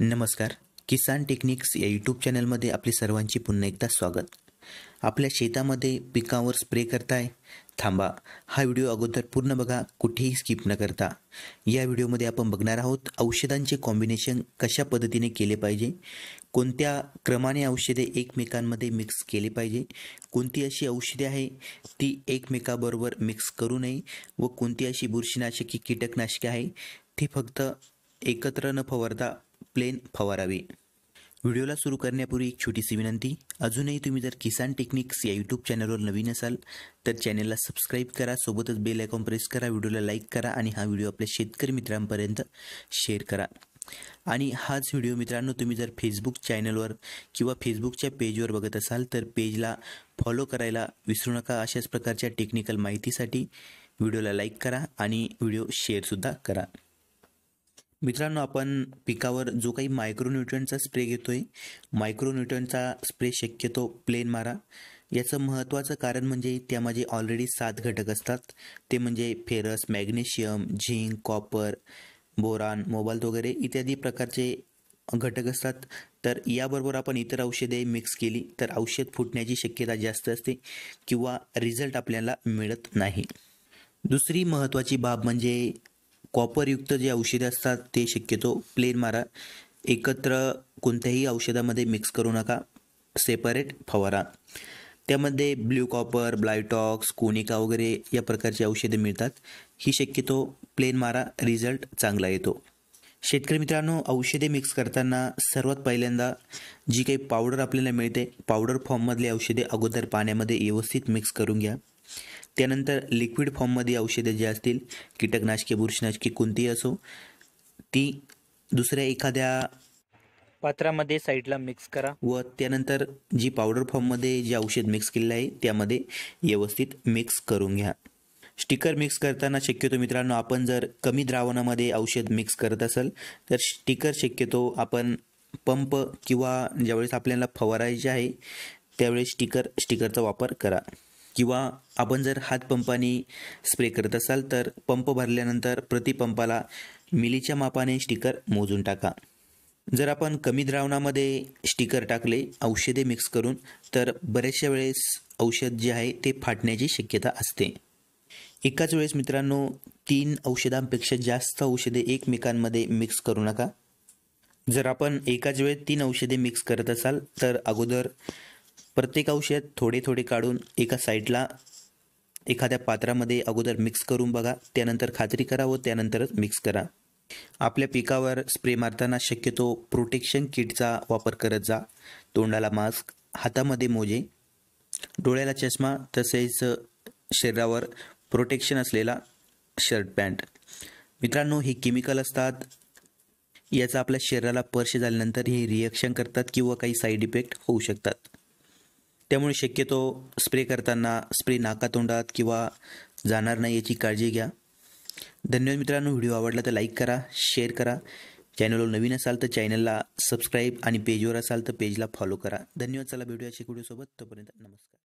नमस्कार किसान टेक्निक्स या यूट्यूब चॅनलमध्ये आपले सर्वांची पुन्हा एकदा स्वागत आपल्या शेतामध्ये पिकांवर स्प्रे करताय थांबा हा व्हिडिओ अगोदर पूर्ण बघा कुठेही स्किप न करता या व्हिडिओमध्ये आपण बघणार आहोत औषधांचे कॉम्बिनेशन कशा पद्धतीने केले पाहिजे कोणत्या क्रमाने औषधे एकमेकांमध्ये मिक्स केले पाहिजे कोणती अशी औषधे आहे ती एकमेकाबरोबर मिक्स करू नये व कोणती अशी बुरशीनाशके कीटकनाशके आहे ती फक्त एकत्र न फवारता प्लेन फवारावे व्हिडिओला सुरू करण्यापूर्वी एक छोटीशी विनंती अजूनही तुम्ही जर किसान टेक्निक्स या यूट्यूब चॅनलवर नवीन असाल तर चॅनलला सबस्क्राईब करा सोबतच बेल आयकॉन प्रेस करा व्हिडिओला लाईक करा आणि हा व्हिडिओ आपल्या शेतकरी मित्रांपर्यंत शेअर करा आणि हाच व्हिडिओ मित्रांनो तुम्ही जर फेसबुक चॅनलवर किंवा फेसबुकच्या पेजवर बघत असाल तर पेजला फॉलो करायला विसरू नका अशाच प्रकारच्या टेक्निकल माहितीसाठी व्हिडिओला लाईक करा आणि व्हिडिओ शेअरसुद्धा करा मित्रांनो आपण पिकावर जो काही मायक्रोन्युट्रनचा स्प्रे घेतो आहे स्प्रे शक्यतो प्लेन मारा याचं महत्त्वाचं कारण म्हणजे त्यामध्ये ऑलरेडी सात घटक असतात ते म्हणजे ferrous magnesium zinc copper boron मोबाईलत वगैरे इत्यादी प्रकारचे घटक असतात तर याबरोबर आपण इतर औषधे मिक्स केली तर औषध फुटण्याची शक्यता जास्त असते किंवा रिझल्ट आपल्याला मिळत नाही दुसरी महत्त्वाची बाब म्हणजे कॉपरयुक्त जे औषधे असतात ते शक्यतो प्लेन मारा एकत्र कोणत्याही औषधामध्ये मिक्स करू नका सेपरेट फवारा त्यामध्ये ब्ल्यू कॉपर ब्लायटॉक्स कोनिका वगैरे या प्रकारची औषधे मिळतात ही शक्यतो प्लेन मारा रिझल्ट चांगला येतो शेतकरी मित्रांनो औषधे मिक्स करताना सर्वात पहिल्यांदा जी काही पावडर आपल्याला मिळते पावडर फॉर्ममधली औषधे अगोदर पाण्यामध्ये व्यवस्थित मिक्स करून घ्या त्यानंतर लिक्विड फॉर्ममध्ये औषधे जे असतील कीटकनाशके बुरशीनाशके कोणतीही असो ती दुसऱ्या एखाद्या पात्रामध्ये साईडला मिक्स करा व त्यानंतर जी पावडर फॉर्ममध्ये जे औषध मिक्स केलेलं आहे त्यामध्ये व्यवस्थित मिक्स करून घ्या स्टिकर मिक्स करताना शक्यतो मित्रांनो आपण जर कमी द्रावणामध्ये औषध मिक्स करत असाल तर स्टिकर शक्यतो आपण पंप किंवा ज्यावेळेस आपल्याला फवारायचे आहे त्यावेळेस स्टिकर स्टिकरचा वापर करा किंवा आपण जर हातपंपाने स्प्रे करत असाल तर पंप भरल्यानंतर प्रतिपंपाला मिलीच्या मापाने स्टिकर मोजून टाका जर आपण कमी द्रावणामध्ये स्टिकर टाकले औषधे मिक्स करून तर बऱ्याचशा वेळेस औषध जे आहे ते फाटण्याची शक्यता असते एकाच वेळेस मित्रांनो तीन औषधांपेक्षा जास्त औषधे एकमेकांमध्ये मिक्स करू नका जर आपण एकाच वेळेस तीन औषधे मिक्स करत असाल तर अगोदर प्रत्येक औषध थोडे थोडे काढून एका साईडला एखाद्या पात्रामध्ये अगोदर मिक्स करून बघा त्यानंतर खात्री करा व त्यानंतरच मिक्स करा आपल्या पिकावर स्प्रे मारताना शक्यतो प्रोटेक्शन किटचा वापर करत जा तोंडाला मास्क हातामध्ये मोजे डोळ्याला चष्मा तसेच शरीरावर प्रोटेक्शन असलेला शर्ट पॅन्ट मित्रांनो हे केमिकल असतात याचा आपल्या शरीराला स्पर्श झाल्यानंतर हे रिॲक्शन करतात किंवा काही साईड इफेक्ट होऊ शकतात त्यामुळे शक्यतो स्प्रे करताना स्प्रे नाकातोंडात किंवा जाणार नाही याची काळजी घ्या धन्यवाद मित्रांनो व्हिडिओ आवडला तर लाईक करा शेअर करा चॅनलवर नवीन असाल तर चॅनलला सबस्क्राईब आणि पेजवर असाल तर पेजला फॉलो करा धन्यवाद चला भेटूया शेकुडिओसोबत तोपर्यंत नमस्कार